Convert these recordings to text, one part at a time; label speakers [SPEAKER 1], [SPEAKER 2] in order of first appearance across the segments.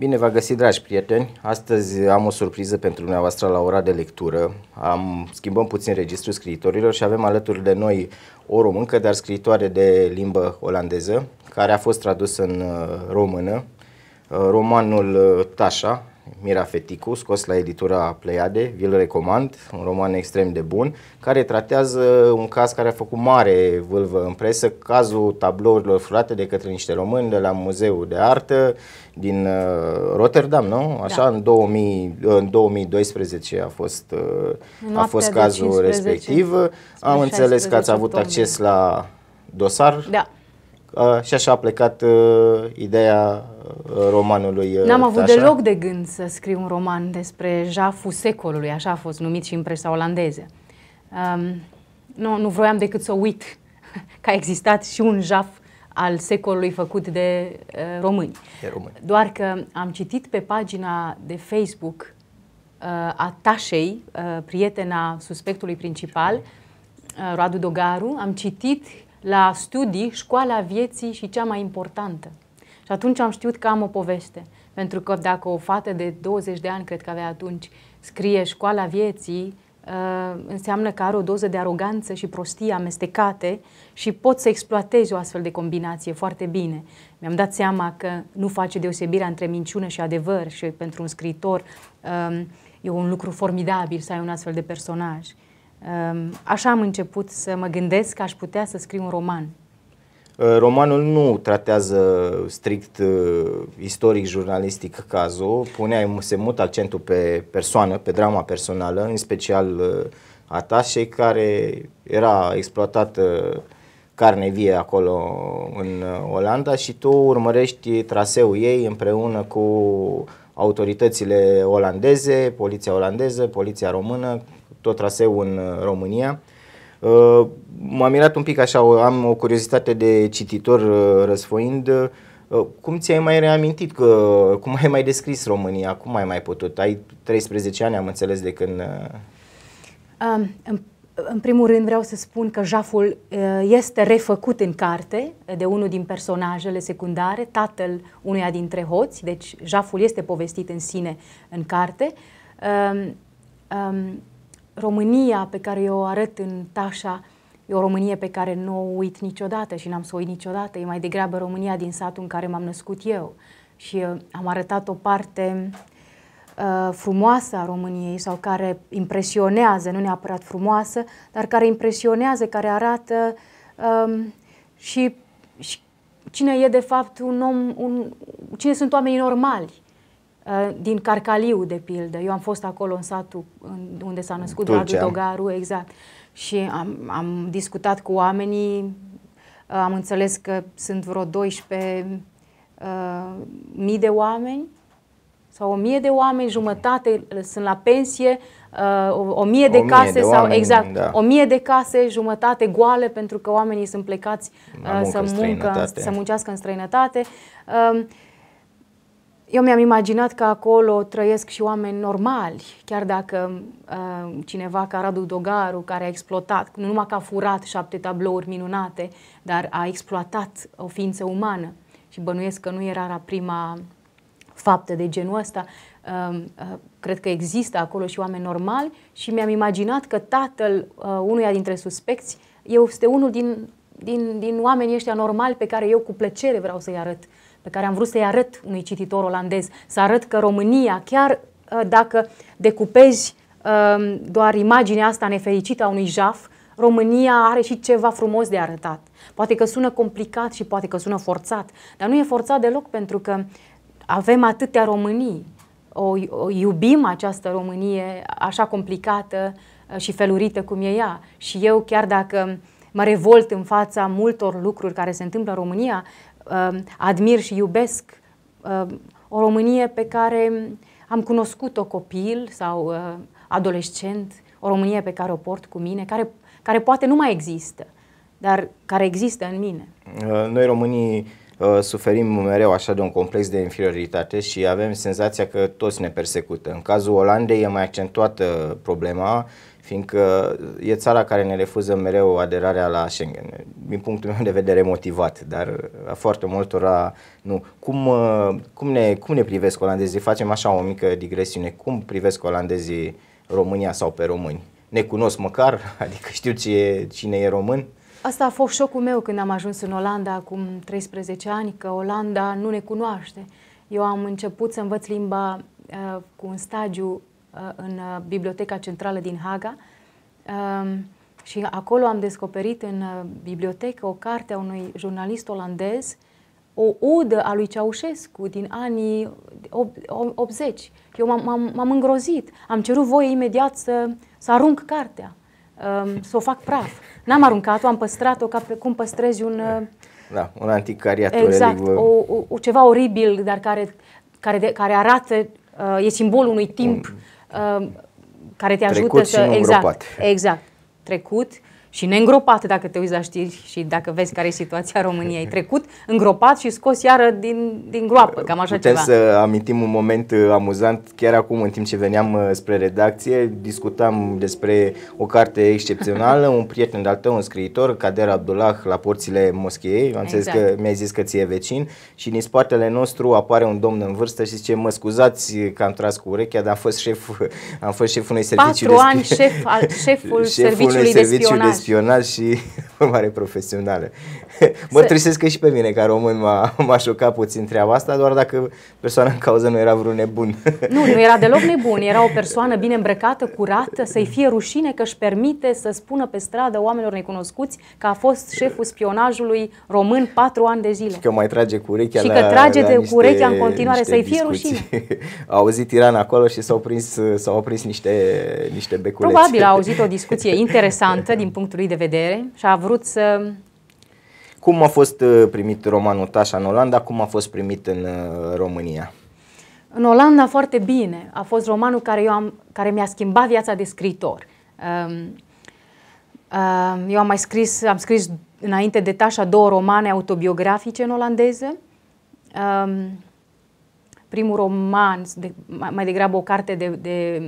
[SPEAKER 1] Bine v-a găsit, dragi prieteni! Astăzi am o surpriză pentru dumneavoastră la ora de lectură. Am, schimbăm puțin registrul scriitorilor și avem alături de noi o româncă, dar scriitoare de limbă olandeză, care a fost tradusă în uh, română. Uh, romanul uh, Tașa Mira Feticu, scos la editura Pleiade, vi-l recomand, un roman extrem de bun, care tratează un caz care a făcut mare vâlvă în presă, cazul tablourilor furate de către niște români de la Muzeul de Artă din uh, Rotterdam, nu? Așa, da. în, 2000, în 2012 a fost, uh, a fost cazul 15, respectiv. 15, Am înțeles că ați avut acces la dosar. Da. A, și așa a plecat uh, ideea uh, romanului. Uh, N-am avut deloc
[SPEAKER 2] de gând să scriu un roman despre jaful secolului, așa a fost numit și în presa olandeză. Um, nu, nu vroiam decât să uit că a existat și un jaf al secolului făcut de uh, români. De români. Doar că am citit pe pagina de Facebook uh, a Tașei, uh, prietena suspectului principal, uh, Radu Dogaru, am citit la studii școala vieții și cea mai importantă. Și atunci am știut că am o poveste. Pentru că dacă o fată de 20 de ani, cred că avea atunci, scrie școala vieții, uh, înseamnă că are o doză de aroganță și prostie amestecate și pot să exploatezi o astfel de combinație foarte bine. Mi-am dat seama că nu face deosebirea între minciună și adevăr și pentru un scriitor um, e un lucru formidabil să ai un astfel de personaj. Ehm, așa am început să mă gândesc că aș putea să scriu un roman.
[SPEAKER 1] Uh, romanul nu tratează strict uh, istoric jurnalistic cazul, pune se mut accentul pe persoană, pe drama personală, în special uh, a ta, și care era exploatată carne vie acolo în Olanda și tu urmărești traseul ei împreună cu autoritățile olandeze, poliția olandeză, poliția română, tot traseul în uh, România. Uh, m-am mirat un pic așa, am o curiozitate de cititor uh, răsfoind. Cum ți-ai mai reamintit, că, cum ai mai descris România, cum ai mai putut? Ai 13 ani, am înțeles, de când... Um,
[SPEAKER 2] în, în primul rând vreau să spun că jaful este refăcut în carte de unul din personajele secundare, tatăl unuia dintre hoți, deci jaful este povestit în sine în carte. Um, um, România pe care eu o arăt în Tașa e o Românie pe care nu o uit niciodată și n-am să o uit niciodată. E mai degrabă România din satul în care m-am născut eu. Și uh, am arătat o parte uh, frumoasă a României sau care impresionează, nu neapărat frumoasă, dar care impresionează, care arată um, uh, și, și cine e de fapt un om, un, cine sunt oamenii normali Uh, din Carcaliu, de pildă. Eu am fost acolo în satul unde s-a născut Dragul Dogaru, exact. Și am, am discutat cu oamenii, uh, am înțeles că sunt vreo 12 uh, mii de oameni sau o mie de oameni, jumătate sunt la pensie, uh, o, o mie de o case mie de sau oameni, exact, da. o mie de case, jumătate goale pentru că oamenii sunt plecați uh, să, muncă, să muncească în străinătate. Uh, eu mi-am imaginat că acolo trăiesc și oameni normali, chiar dacă uh, cineva ca Radu Dogaru, care a exploatat, nu numai că a furat șapte tablouri minunate, dar a exploatat o ființă umană și bănuiesc că nu era la prima faptă de genul ăsta, uh, uh, cred că există acolo și oameni normali și mi-am imaginat că tatăl uh, unuia dintre suspecți este unul din, din, din oamenii ăștia normali pe care eu cu plăcere vreau să-i arăt uh, pe care am vrut să-i arăt unui cititor olandez, să arăt că România, chiar ă, dacă decupezi ă, doar imaginea asta nefericită a unui jaf, România are și ceva frumos de arătat. Poate că sună complicat și poate că sună forțat, dar nu e forțat deloc pentru că avem atâtea Românii. O, o iubim această Românie așa complicată ă, și felurită cum e ea. Și eu, chiar dacă mă revolt în fața multor lucruri care se întâmplă în România, Um, admir și iubesc um, o Românie pe care am cunoscut-o copil sau uh, adolescent, o Românie pe care o port cu mine, care, care poate nu mai există, dar care există în mine.
[SPEAKER 1] Uh, noi românii uh, suferim mereu așa de un complex de inferioritate și avem senzația că toți ne persecută. În cazul Olandei e mai accentuată problema fiindcă uh, e țara care ne refuză mereu aderarea la Schengen, din punctul meu de vedere motivat, dar uh, a foarte multora nu. Cum, uh, cum, ne, cum ne privesc olandezii? Facem așa o mică digresiune. Cum privesc olandezii România sau pe români? Ne cunosc măcar? Adică știu ce, cine e român?
[SPEAKER 2] Asta a fost șocul meu când am ajuns în Olanda acum 13 ani, că Olanda nu ne cunoaște. Eu am început să învăț limba uh, cu un stagiu Uh, în uh, Biblioteca Centrală din Haga um, și acolo am descoperit în uh, bibliotecă o carte a unui jurnalist olandez, o udă a lui Ceaușescu din anii 80. Eu m-am, îngrozit. Am cerut voie imediat să, să arunc cartea, um, să o fac praf. N-am aruncat-o, am păstrat-o ca pe cum păstrezi un...
[SPEAKER 1] Da, un anticariat. Exact, adică- o,
[SPEAKER 2] o, ceva oribil, dar care, care, de, care arată, e simbolul unui timp... Un care te ajută trecut să. Și nu exact, exact. Trecut și neîngropat, dacă te uiți la știri și dacă vezi care e situația României. Trecut, îngropat și scos iară din, din groapă, cam așa Putem ceva. să
[SPEAKER 1] amintim un moment uh, amuzant. Chiar acum, în timp ce veneam uh, spre redacție, discutam despre o carte excepțională, un prieten de-al tău, un scriitor, Kader Abdullah, la porțile moscheei. Am exact. că mi-ai zis că e vecin și din spatele nostru apare un domn în vârstă și zice, mă scuzați că am tras cu urechea, dar am fost șef, am fost șef unui serviciu Patru de ani șef, al,
[SPEAKER 2] șeful, șeful serviciului, de spionaj. De
[SPEAKER 1] profesional și formare profesională. Mă tristesc că și pe mine, ca român, m-a, m-a șocat puțin treaba asta, doar dacă persoana în cauză nu era vreun nebun. Nu, nu
[SPEAKER 2] era deloc nebun. Era o persoană bine îmbrăcată, curată, să-i fie rușine că își permite să spună pe stradă oamenilor necunoscuți că a fost șeful spionajului român patru ani de zile. Și că
[SPEAKER 1] mai trage cu urechea Și la, că trage la de cu urechea în continuare, să-i fie rușine. Au auzit Tirana acolo și s-au prins, s-au prins niște, niște beculeți. Probabil a auzit o
[SPEAKER 2] discuție interesantă din punct punctul lui de vedere și a vrut să...
[SPEAKER 1] Cum a fost uh, primit romanul Tașa în Olanda, cum a fost primit în uh, România?
[SPEAKER 2] În Olanda foarte bine. A fost romanul care, eu am, care mi-a schimbat viața de scritor. Um, um, eu am mai scris, am scris înainte de Tașa două romane autobiografice în olandeză. Um, primul roman, mai degrabă o carte de, de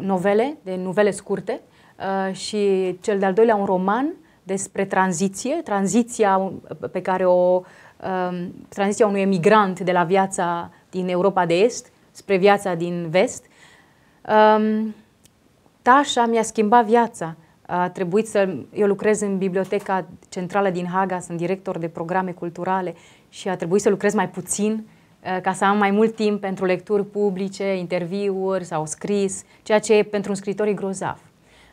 [SPEAKER 2] novele, de novele scurte. Uh, și cel de-al doilea un roman despre tranziție, tranziția pe care o um, tranziția unui emigrant de la viața din Europa de Est spre viața din Vest. Um, tașa mi-a schimbat viața. A trebuit să... Eu lucrez în Biblioteca Centrală din Haga, sunt director de programe culturale și a trebuit să lucrez mai puțin uh, ca să am mai mult timp pentru lecturi publice, interviuri sau scris, ceea ce e pentru un scritor e grozav.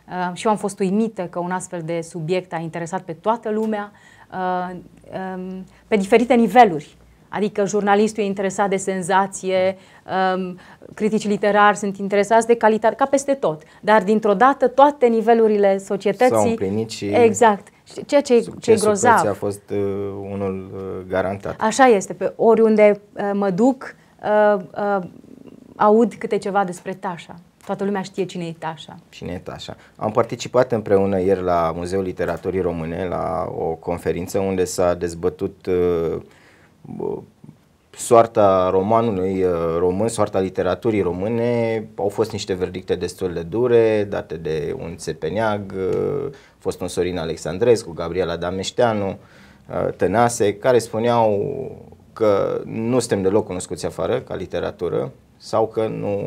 [SPEAKER 2] Uh, și eu am fost uimită că un astfel de subiect a interesat pe toată lumea uh, um, pe diferite niveluri. Adică jurnalistul e interesat de senzație, um, critici literari sunt interesați de calitate, ca peste tot. Dar dintr-o dată toate nivelurile societății... S-au
[SPEAKER 1] împlinit și... Exact.
[SPEAKER 2] Ceea ce, ce e grozav. a
[SPEAKER 1] fost uh, unul uh, garantat.
[SPEAKER 2] Așa este. Pe oriunde uh, mă duc, uh, uh, aud câte ceva despre Tașa. Toată lumea știe cine e Tașa.
[SPEAKER 1] Cine e Tașa. Am participat împreună ieri la Muzeul Literaturii Române la o conferință unde s-a dezbătut uh, uh soarta romanului uh, român, soarta literaturii române. Au fost niște verdicte destul de dure, date de un țepeneag, uh, a fost un Sorin Alexandrescu, Gabriela Dameșteanu, uh, Tănase, care spuneau că nu suntem deloc cunoscuți afară ca literatură, sau că nu,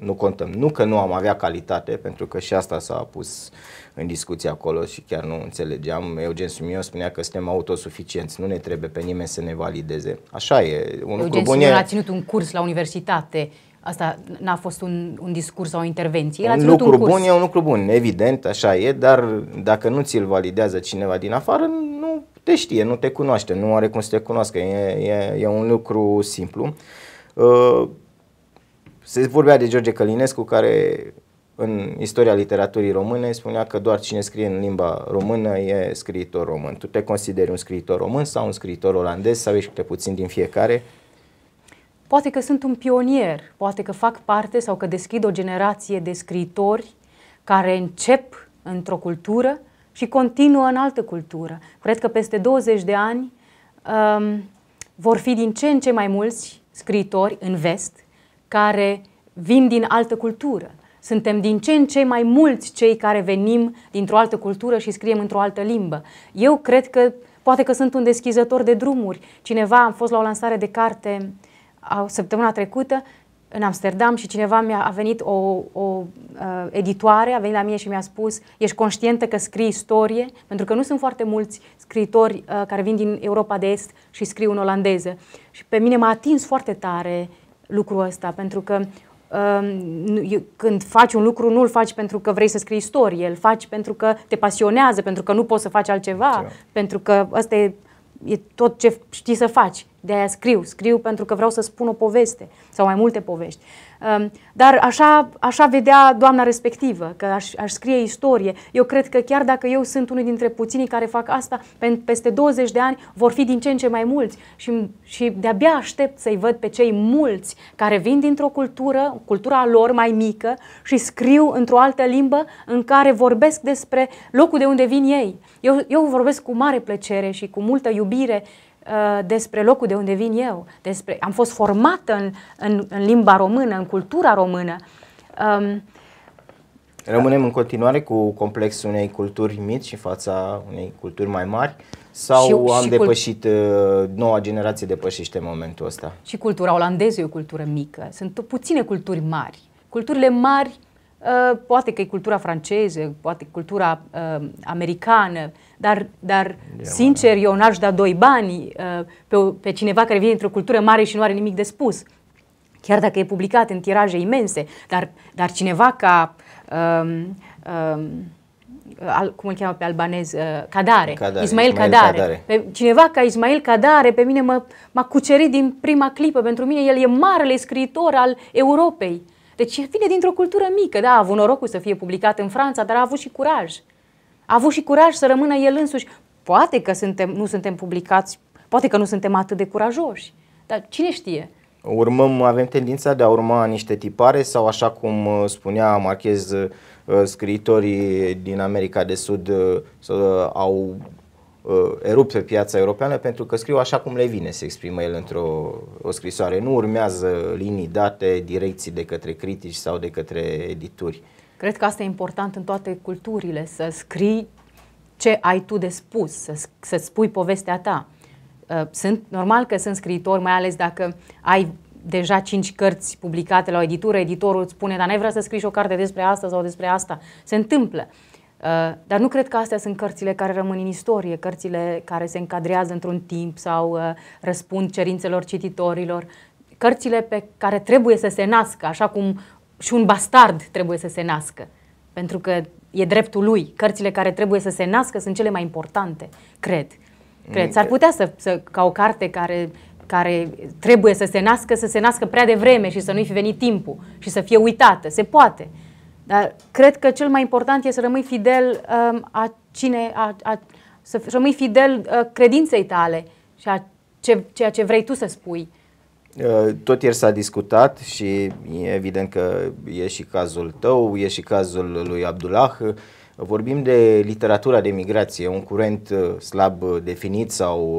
[SPEAKER 1] nu contăm. Nu că nu am avea calitate, pentru că și asta s-a pus în discuție acolo și chiar nu înțelegeam. Eugen Sumio spunea că suntem autosuficienți, nu ne trebuie pe nimeni să ne valideze. Așa e. Un Eugen lucru bun e... a
[SPEAKER 2] ținut un curs la universitate Asta n-a fost un, un discurs sau o intervenție. Un lucru un curs. bun e
[SPEAKER 1] un lucru bun, evident, așa e, dar dacă nu ți-l validează cineva din afară, nu te știe, nu te cunoaște, nu are cum să te cunoască. E, e, e un lucru simplu. Uh, se vorbea de George Călinescu, care în istoria literaturii române spunea că doar cine scrie în limba română e scriitor român. Tu te consideri un scriitor român sau un scriitor olandez sau ești câte puțin din fiecare?
[SPEAKER 2] Poate că sunt un pionier, poate că fac parte sau că deschid o generație de scriitori care încep într-o cultură și continuă în altă cultură. Cred că peste 20 de ani um, vor fi din ce în ce mai mulți scriitori în vest care vin din altă cultură. Suntem din ce în ce mai mulți cei care venim dintr-o altă cultură și scriem într-o altă limbă. Eu cred că poate că sunt un deschizător de drumuri. Cineva, am fost la o lansare de carte a, săptămâna trecută în Amsterdam și cineva mi-a a venit o, o a, editoare, a venit la mine și mi-a spus ești conștientă că scrii istorie? Pentru că nu sunt foarte mulți scritori care vin din Europa de Est și scriu în olandeză. Și pe mine m-a atins foarte tare uh, lucrul ăsta, pentru că um, când faci un lucru, nu-l faci pentru că vrei să scrii istorie, îl faci pentru că te pasionează, pentru că nu poți să faci altceva, da. pentru că asta e, e tot ce știi să faci. De aia scriu. Scriu pentru că vreau să spun o poveste sau mai multe povești. Uh, Um, dar așa, așa vedea doamna respectivă, că aș, aș scrie istorie. Eu cred că chiar dacă eu sunt unul dintre puținii care fac asta, peste 20 de ani vor fi din ce în ce mai mulți și, și de-abia aștept să-i văd pe cei mulți care vin dintr-o cultură, cultura lor mai mică și scriu într-o altă limbă în care vorbesc despre locul de unde vin ei. Eu, eu vorbesc cu mare plăcere și cu multă iubire Uh, despre locul de unde vin eu, despre, am fost formată în, în, în limba română, în cultura română. Um,
[SPEAKER 1] Rămânem în continuare cu complexul unei culturi mici și fața unei culturi mai mari sau și, am și depășit, uh, noua generație depășește momentul ăsta?
[SPEAKER 2] Și cultura olandeză e o cultură mică, sunt puține culturi mari. Culturile mari Uh, poate că e cultura franceză, poate cultura uh, americană, dar, dar sincer, eu n-aș da doi bani uh, pe, pe cineva care vine într o cultură mare și nu are nimic de spus. Chiar dacă e publicat în tiraje imense, dar, dar cineva ca. Um, um, al, cum îl cheamă pe albanez, uh, Cadare, Cadare Ismail, Ismail Cadare. Cadare. Pe cineva ca Ismail Cadare pe mine m-a cucerit din prima clipă. Pentru mine el e marele scriitor al Europei. Deci vine dintr-o cultură mică, da, a avut norocul să fie publicat în Franța, dar a avut și curaj. A avut și curaj să rămână el însuși. Poate că suntem, nu suntem publicați, poate că nu suntem atât de curajoși, dar cine știe?
[SPEAKER 1] Urmăm, avem tendința de a urma niște tipare sau așa cum uh, spunea Marchez, uh, uh, scriitorii din America de Sud au Uh, erup pe piața europeană pentru că scriu așa cum le vine, se exprimă el într-o o scrisoare. Nu urmează linii date, direcții de către critici sau de către edituri.
[SPEAKER 2] Cred că asta e important în toate culturile, să scrii ce ai tu de spus, să, spui povestea ta. Uh, sunt normal că sunt scriitori, mai ales dacă ai deja cinci cărți publicate la o editură, editorul îți spune, dar n-ai vrea să scrii și o carte despre asta sau despre asta. Se întâmplă. Uh, dar nu cred că astea sunt cărțile care rămân în istorie, cărțile care se încadrează într-un timp sau uh, răspund cerințelor cititorilor. Cărțile pe care trebuie să se nască, așa cum și un bastard trebuie să se nască, pentru că e dreptul lui. Cărțile care trebuie să se nască sunt cele mai importante, cred. Cred. S-ar mm. putea să, să ca o carte care care trebuie să se nască, să se nască prea devreme și să nu-i fi venit timpul și să fie uitată. Se poate. Dar cred că cel mai important e să rămâi fidel um, a cine, a, a, să rămâi fidel uh, credinței tale și a ce, ceea ce vrei tu să spui.
[SPEAKER 1] Uh, tot ieri s-a discutat și e evident că e și cazul tău, e și cazul lui Abdullah. Vorbim de literatura de migrație, un curent uh, slab uh, definit sau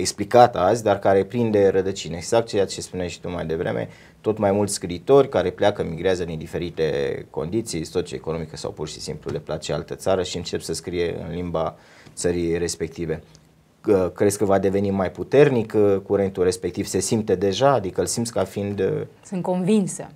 [SPEAKER 1] explicat azi, dar care prinde rădăcini. Exact ceea ce spuneai și tu mai devreme, tot mai mulți scriitori care pleacă, migrează din diferite condiții socioeconomică sau pur și simplu le place altă țară și încep să scrie în limba țării respective. Crezi că va deveni mai puternic uh, curentul respectiv? Se simte deja? Adică îl simți ca fiind... Uh, sunt
[SPEAKER 2] convinsă.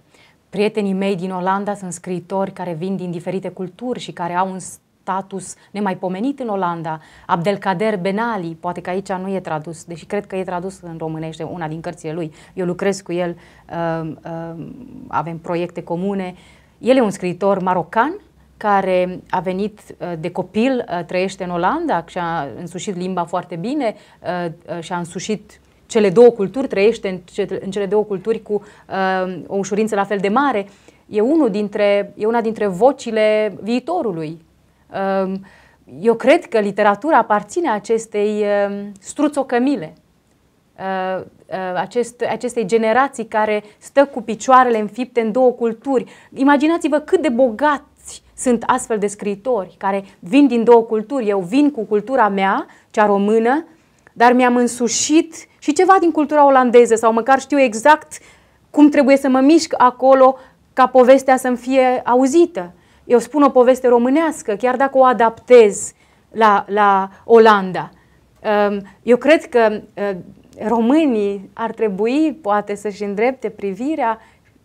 [SPEAKER 2] Prietenii mei din Olanda sunt scriitori care vin din diferite culturi și care au un status nemaipomenit în Olanda, Abdelkader Benali, poate că aici nu e tradus, deși cred că e tradus în românește, una din cărțile lui, eu lucrez cu el, uh, uh, avem proiecte comune. El e un scriitor marocan care a venit uh, de copil, uh, trăiește în Olanda și a însușit limba foarte bine uh, uh și a însușit cele două culturi, trăiește în, ce, în cele două culturi cu uh, o ușurință la fel de mare. E, unul dintre, e una dintre vocile viitorului Ehm, eu cred că literatura aparține acestei ehm, struțocămile, ehm, acestei generații care stă cu picioarele înfipte în două culturi. Imaginați-vă cât de bogați sunt astfel de scriitori care vin din două culturi. Eu vin cu cultura mea, cea română, dar mi-am însușit și ceva din cultura olandeză sau măcar știu exact cum trebuie să mă mișc acolo ca povestea să-mi fie auzită. Eu spun o poveste românească, chiar dacă o adaptez la, la Olanda. Ehm, eu cred că eh, românii ar trebui, poate, să-și îndrepte privirea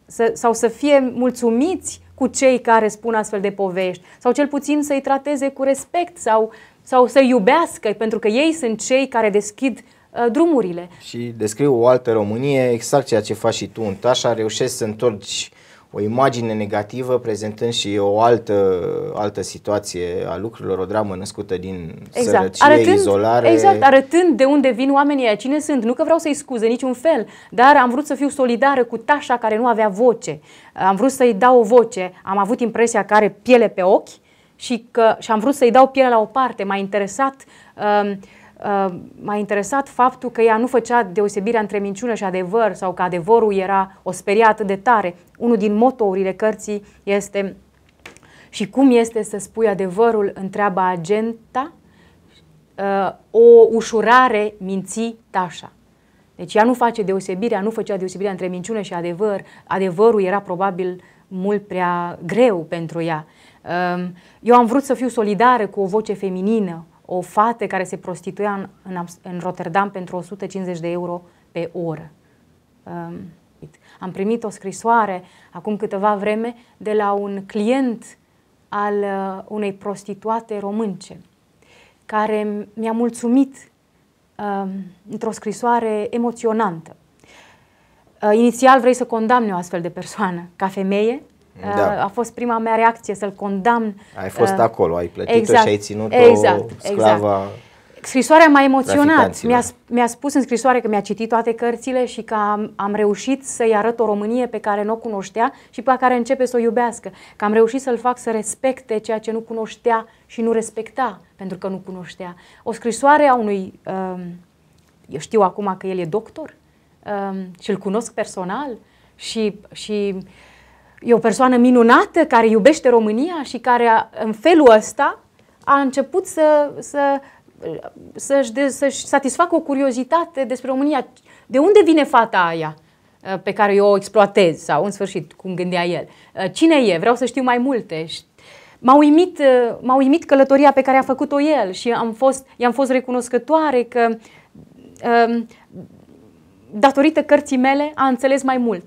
[SPEAKER 2] să, sau să fie mulțumiți cu cei care spun astfel de povești, sau cel puțin să-i trateze cu respect sau, sau să iubească, pentru că ei sunt cei care deschid eh, drumurile.
[SPEAKER 1] Și descriu o altă Românie, exact ceea ce faci și tu în Tașa, reușești să întorci uh, o imagine negativă prezentând și o altă, altă situație a lucrurilor, o dramă născută din exact. sărăcie, arătând, izolare. Exact,
[SPEAKER 2] arătând de unde vin oamenii aia, cine sunt. Nu că vreau să-i scuze niciun fel, dar am vrut să fiu solidară cu tașa care nu avea voce. Am vrut să-i dau o voce, am avut impresia că are piele pe ochi și, că, și am vrut să-i dau pielea la o parte. M-a interesat Uh, Uh, m-a interesat faptul că ea nu făcea deosebirea între minciună și adevăr sau că adevărul era o speriată de tare. Unul din motourile cărții este și cum este să spui adevărul, întreaba agenta, uh, o ușurare minții tașa. Deci ea nu face deosebirea, nu făcea deosebirea între minciună și adevăr. Adevărul era probabil mult prea greu pentru ea. Uh, eu am vrut să fiu solidară cu o voce feminină, o fată care se prostituia în, în, în Rotterdam pentru 150 de euro pe oră. Um, am primit o scrisoare acum câteva vreme de la un client al uh, unei prostituate românce care mi-a mulțumit uh, într-o scrisoare emoționantă. Uh, inițial vrei să condamne o astfel de persoană ca femeie, da. Uh, a fost prima mea reacție să-l condamn. Ai fost uh,
[SPEAKER 1] acolo, ai plătit-o exact, și ai exact, ținut-o exact, sclava... Exact.
[SPEAKER 2] Scrisoarea m-a emoționat. Mi-a, mi-a spus în scrisoare că mi-a citit toate cărțile și că am, am reușit să-i arăt o Românie pe care nu o cunoștea și pe care începe să o iubească. Că am reușit să-l fac să respecte ceea ce nu cunoștea și nu respecta pentru că nu cunoștea. O scrisoare a unui... Um, eu știu acum că el e doctor um, și îl cunosc personal și... și uh, e o persoană minunată care iubește România și care a, în felul ăsta a început să, să, să-și, de, să-și satisfacă o curiozitate despre România. De unde vine fata aia ă, pe care eu o exploatez sau în sfârșit, cum gândea el? Ă, cine e? Vreau să știu mai multe. M-a uimit, ă, m-a uimit călătoria pe care a făcut-o el și am fost, i-am fost recunoscătoare că datorită cărții mele a înțeles mai mult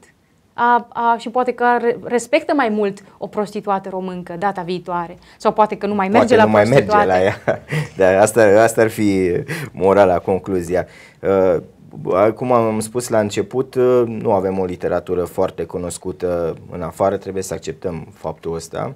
[SPEAKER 2] a, a, și poate că respectă mai mult o prostituată româncă data viitoare. Sau poate că nu mai merge poate la nu mai merge la ea.
[SPEAKER 1] Dar asta, asta ar fi morala, concluzia. Uh, cum am spus la început, uh, nu avem o literatură foarte cunoscută în afară, trebuie să acceptăm faptul ăsta.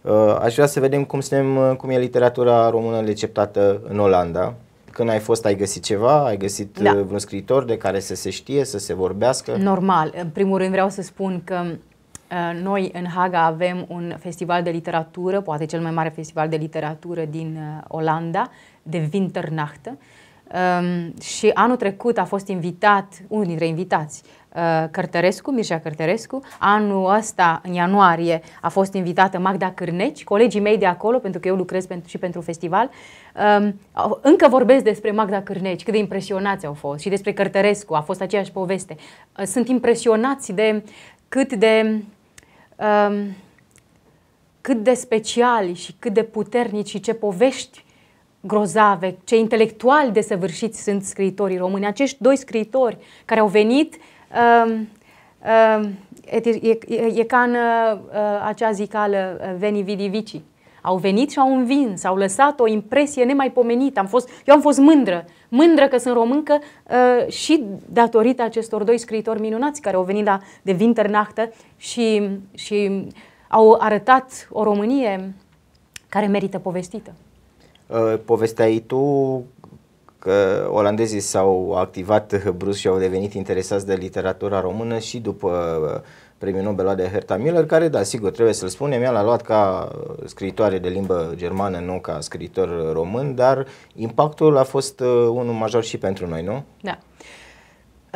[SPEAKER 1] Uh, aș vrea să vedem cum, suntem, uh, cum e literatura română receptată în Olanda, când ai fost, ai găsit ceva? Ai găsit da. Uh, un scriitor de care să se știe, să se vorbească? Normal.
[SPEAKER 2] În primul rând vreau să spun că uh, noi în Haga avem un festival de literatură, poate cel mai mare festival de literatură din uh, Olanda, de Winternacht. Um, și anul trecut a fost invitat, unul dintre invitați Eh, Cărtărescu, Mircea Cărtărescu. Anul ăsta, în ianuarie, a fost invitată Magda Cârneci, colegii mei de acolo, pentru că eu lucrez pentru, și pentru festival. Ehm, încă vorbesc despre Magda Cârneci, cât de impresionați au fost și despre Cărtărescu, a fost aceeași poveste. Eh, sunt impresionați de cât de ehm, cât de speciali și cât de puternici și ce povești grozave, ce intelectuali desăvârșiți sunt scriitorii români. Acești doi scriitori care au venit Um, um, e, e, e ca în uh, acea zicală uh, veni vidi vici. Au venit și au învins, au lăsat o impresie nemaipomenită. Am fost, eu am fost mândră, mândră că sunt româncă uh, și datorită acestor doi scriitori minunați care au venit la, de Winternachtă și, și au arătat o Românie care merită povestită
[SPEAKER 1] uh, povesteai tu că olandezii s-au activat brus și au devenit interesați de literatura română și după uh, premiul Nobel de Herta Müller, care, da, sigur, trebuie să-l spunem, el a luat ca scritoare de limbă germană, nu ca scriitor român, dar impactul a fost uh, unul major și pentru noi, nu?
[SPEAKER 2] Da.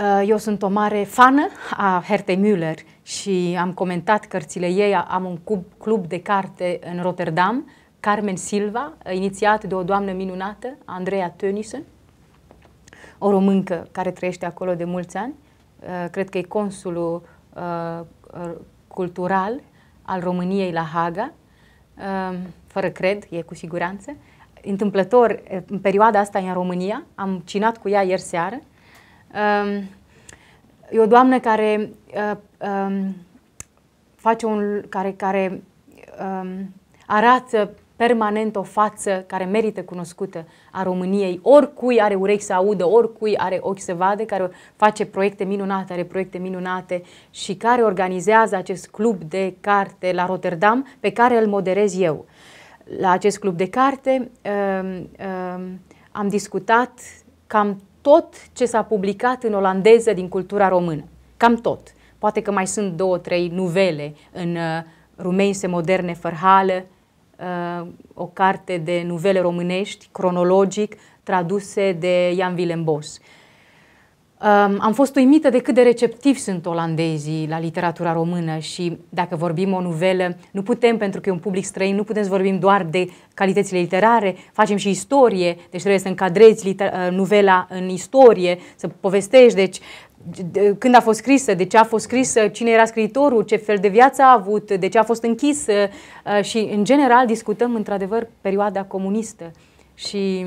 [SPEAKER 2] Uh, eu sunt o mare fană a Herta Müller și am comentat cărțile ei. Am un club, club de carte în Rotterdam, Carmen Silva, inițiat de o doamnă minunată, Andrea Tönnissen, o româncă care trăiește acolo de mulți ani. Uh, cred că e consulul uh, uh, cultural al României la Haga, fără cred, e cu siguranță. Întâmplător, în perioada asta e în România, am cinat cu ea ieri seară. Um, e o doamnă care um, face un, care, care um, arată permanent o față care merită cunoscută a României. Oricui are urechi să audă, oricui are ochi să vadă, care face proiecte minunate, are proiecte minunate și care organizează acest club de carte la Rotterdam, pe care îl moderez eu. La acest club de carte um, um, am discutat cam tot ce s-a publicat în olandeză din cultura română. Cam tot. Poate că mai sunt două, trei nuvele în uh, rumense moderne, fărhală, uh, o carte de nuvele românești, cronologic, traduse de Jan Willem Bos. Um, am fost uimită de cât de receptivi sunt olandezii la literatura română și dacă vorbim o nuvelă, nu putem, pentru că e un public străin, nu putem să vorbim doar de calitățile literare, facem și istorie, deci trebuie să încadrezi uh, nuvela în istorie, să povestești, deci de, când a fost scrisă, de ce a fost scrisă, cine era scriitorul, ce fel de viață a avut, de ce a fost închisă uh, și, în general, discutăm, într-adevăr, perioada comunistă. Și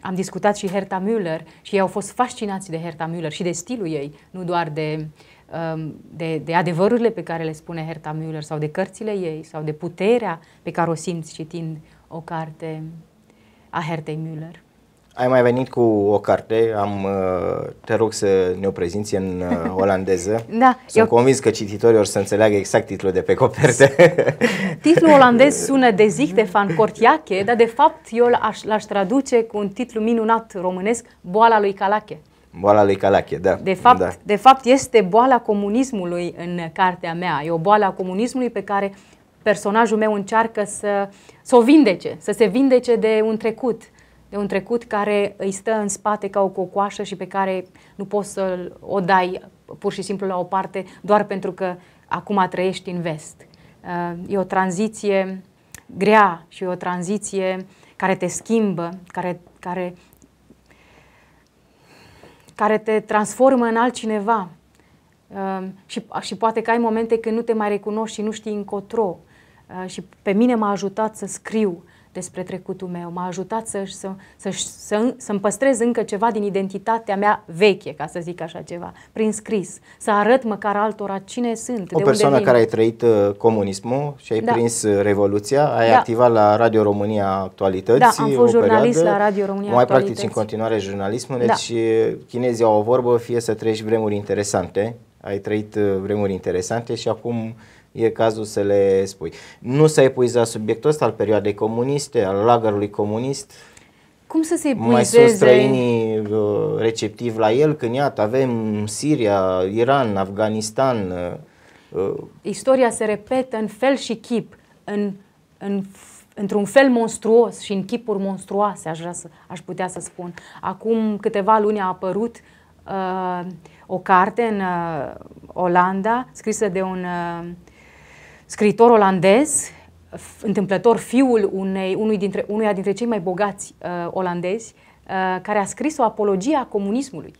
[SPEAKER 2] am discutat și Herta Müller și ei au fost fascinați de Herta Müller și de stilul ei, nu doar de, um, de, de adevărurile pe care le spune Herta Müller sau de cărțile ei sau de puterea pe care o simți citind o carte a Hertei Müller
[SPEAKER 1] ai mai venit cu o carte, am, uh, te rog să ne o prezinți în uh, olandeză. da, Sunt eu... convins că cititorii or să înțeleagă exact titlul de pe coperte.
[SPEAKER 2] titlul olandez sună de zic fan Cortiache, dar de fapt eu l-aș, l-aș traduce cu un titlu minunat românesc, Boala lui Calache.
[SPEAKER 1] Boala lui Calache, da. De fapt, da.
[SPEAKER 2] de fapt este boala comunismului în cartea mea. E o boală a comunismului pe care personajul meu încearcă să, să o vindece, să se vindece de un trecut. Uh, de un trecut care îi stă în spate ca o cocoașă și pe care nu poți să o dai pur și simplu la o parte doar pentru că acum trăiești în vest. Uh, e o tranziție grea și o tranziție care te schimbă, care, care, care te transformă în altcineva. Uh, și, și poate că ai momente când nu te mai recunoști și nu știi încotro. Uh, și pe mine m-a ajutat să scriu uh, despre trecutul meu, m-a ajutat să, să, să, să, să-mi păstrez încă ceva din identitatea mea veche, ca să zic așa ceva, prin scris, să arăt măcar altora cine sunt. O de persoană unde care ai
[SPEAKER 1] trăit uh, comunismul și ai da. prins uh, Revoluția, ai da. activat la Radio România Actualități. Da, am fost jurnalist perioadă, la Radio România Mai practici în continuare jurnalismul, da. deci da. chinezii au o vorbă, fie să treci vremuri interesante, ai trăit vremuri interesante și acum e cazul să le spui. Nu s-a epuizat subiectul ăsta al perioadei comuniste, al lagărului comunist.
[SPEAKER 2] Cum să se epuizeze? Mai sunt străinii
[SPEAKER 1] uh, receptivi la el când iată avem Siria, Iran, Afganistan. Uh, uh.
[SPEAKER 2] Istoria se repetă în fel și chip, în, în într-un fel monstruos și în chipuri monstruoase, aș, vrea să, aș putea să spun. Acum câteva luni a apărut uh, o carte în uh, Olanda, scrisă de un uh, scriitor olandez, întâmplător fiul unei, unui dintre, unuia dintre cei mai bogați uh, olandezi, uh, care a scris o apologie a comunismului.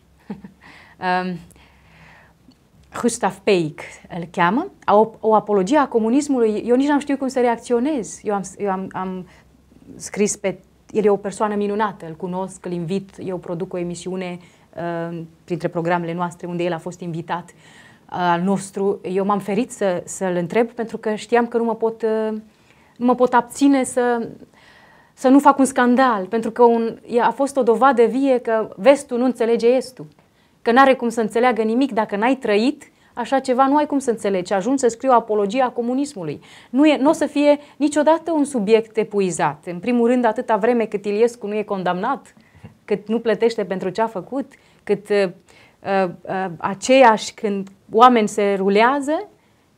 [SPEAKER 2] uh, Gustav Peik îl cheamă, o, o apologie a comunismului. Eu nici n-am știut cum să reacționez. Eu am, eu am, am scris pe... El e o persoană minunată, îl cunosc, îl invit, eu produc o emisiune uh, printre programele noastre unde el a fost invitat. Uh, al nostru. Eu m-am ferit să, să-l întreb pentru că știam că nu mă pot, uh, nu mă pot abține să, să nu fac un scandal, pentru că un, a fost o dovadă vie că vestul nu înțelege estul, că n-are cum să înțeleagă nimic dacă n-ai trăit așa ceva nu ai cum să înțelegi. Ajungi să scriu apologia comunismului. Nu e, o să fie niciodată un subiect epuizat. În primul rând, atâta vreme cât Iliescu nu e condamnat, cât nu plătește pentru ce a făcut, cât uh, Uh, uh, aceeași când oameni se rulează,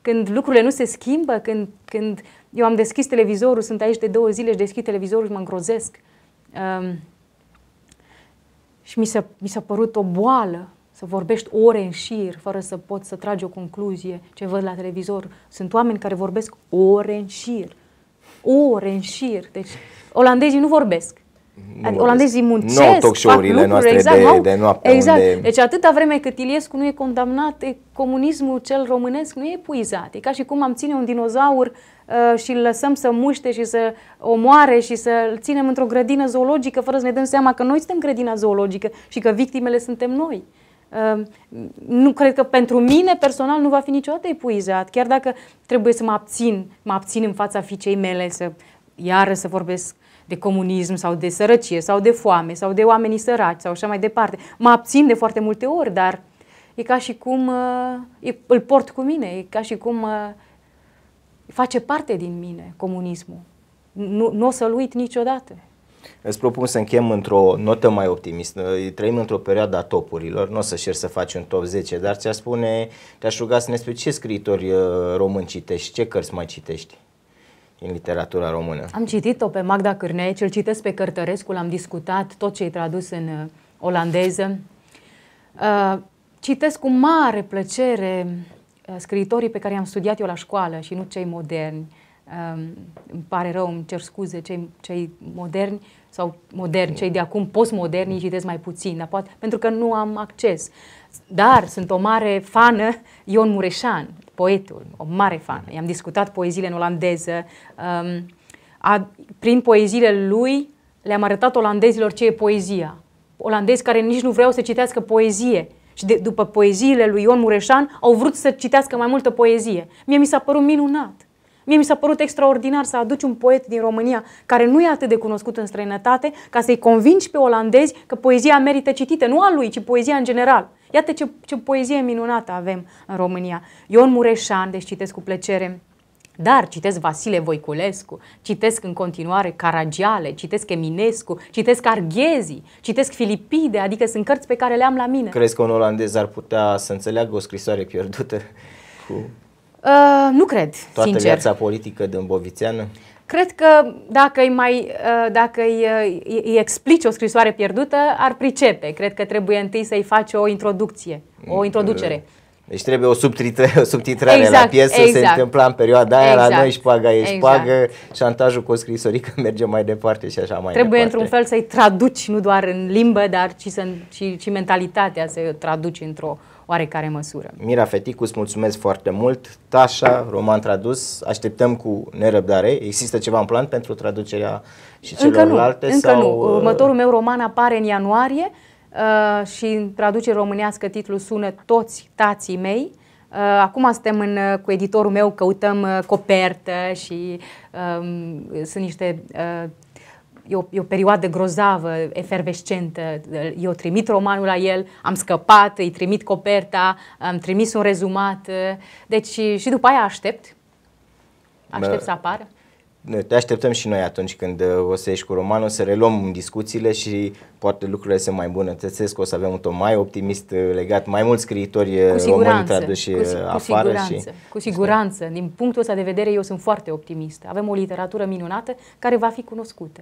[SPEAKER 2] când lucrurile nu se schimbă, când, când eu am deschis televizorul, sunt aici de două zile și deschid televizorul și mă îngrozesc. Um, și mi s-a, mi s-a părut o boală să vorbești ore în șir fără să poți să tragi o concluzie ce văd la televizor. Sunt oameni care vorbesc ore în șir. Ore în șir. Deci olandezii nu vorbesc adică olandezii muncesc, nu, fac lucruri, noastre exact, de, de noapte. Exact. Unde... Deci atâta vreme cât Iliescu nu e condamnat, comunismul cel românesc nu e epuizat. E ca și cum am ține un dinozaur uh, și îl lăsăm să muște și să omoare și să-l ținem într-o grădină zoologică fără să ne dăm seama că noi suntem grădina zoologică și că victimele suntem noi. Uh, nu cred că pentru mine personal nu va fi niciodată epuizat, chiar dacă trebuie să mă abțin, mă abțin în fața fiicei mele să iară să vorbesc de comunism sau de sărăcie sau de foame sau de oamenii săraci sau așa mai departe. Mă abțin de foarte multe ori, dar e ca și cum uh, îl port cu mine, e ca și cum uh, face parte din mine comunismul. Nu, nu o să-l uit niciodată.
[SPEAKER 1] Îți propun să închem într-o notă mai optimistă. Trăim într-o perioadă a topurilor, nu o să șer să faci un top 10, dar ți-aș spune, te-aș ruga să ne spui ce scritori uh, români citești, ce cărți mai citești din literatura română.
[SPEAKER 2] Am citit-o pe Magda Cârnei, cel citesc pe Cărtărescu, l-am discutat, tot ce-i tradus în uh, olandeză. Uh, citesc cu mare plăcere uh, scriitorii pe care i-am studiat eu la școală și nu cei moderni. Um, îmi pare rău, îmi cer scuze, cei, cei moderni sau moderni, cei de acum postmoderni citesc mai puțin, dar poate, pentru că nu am acces. Dar sunt o mare fană Ion Mureșan, poetul, o mare fan. I-am discutat poeziile în olandeză. Um, a, prin poeziile lui le-am arătat olandezilor ce e poezia. Olandezi care nici nu vreau să citească poezie. Și de, după poeziile lui Ion Mureșan au vrut să citească mai multă poezie. Mie mi s-a părut minunat. Mie mi s-a părut extraordinar să aduci un poet din România care nu e atât de cunoscut în străinătate ca să-i convingi pe olandezi că poezia merită citită, nu a lui, ci poezia în general. Iată ce, ce poezie minunată avem în România. Ion Mureșan, deci citesc cu plăcere, dar citesc Vasile Voiculescu, citesc în continuare Caragiale, citesc Eminescu, citesc Arghezi, citesc Filipide, adică sunt cărți pe care le am la mine.
[SPEAKER 1] Crezi că un olandez ar putea să înțeleagă o scrisoare pierdută cu
[SPEAKER 2] Uh, nu cred, Toată sincer. viața
[SPEAKER 1] politică dâmbovițeană?
[SPEAKER 2] Cred că dacă îi, mai, uh, dacă îi, îi explici o scrisoare pierdută, ar pricepe. Cred că trebuie întâi să-i faci o introducție, o mm, introducere.
[SPEAKER 1] Uh, deci trebuie o, subtitrare, o subtitrare exact, la piesă, exact. se întâmpla în perioada aia, exact, la noi șpaga e exact. șpagă, șantajul cu o scrisorică merge mai departe și așa mai trebuie departe. Trebuie într-un fel
[SPEAKER 2] să-i traduci, nu doar în limbă, dar și să, și, și mentalitatea să-i traduci într-o uh, oarecare măsură.
[SPEAKER 1] Mira Feticu, îți mulțumesc foarte mult. Tașa, roman tradus, așteptăm cu nerăbdare. Există ceva în plan pentru traducerea și celorlalte? Încă nu, sau... Uh, încă nu. Următorul
[SPEAKER 2] meu roman apare în ianuarie uh, și în traducere românească titlul sună Toți tații mei. Uh, acum suntem în, uh, cu editorul meu, căutăm uh, copertă și um, sunt niște uh, e o, e o perioadă grozavă, efervescentă. Eu trimit romanul la el, am scăpat, îi trimit coperta, am trimis un rezumat. Deci și după aia aștept. Aștept Bă. să apară
[SPEAKER 1] te așteptăm și noi atunci când uh, o să ieși cu romanul, să reluăm discuțiile și poate lucrurile să mai bunătățesc, o să avem un ton mai optimist uh, legat, mai mulți scriitori uh, români traduși cu, cu afară. Siguranță, și,
[SPEAKER 2] cu siguranță, din punctul ăsta de vedere eu sunt foarte optimist. Avem o literatură minunată care va fi cunoscută.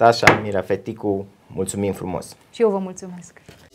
[SPEAKER 1] Tașa, Mira, Feticu, mulțumim frumos!
[SPEAKER 2] Și eu vă mulțumesc!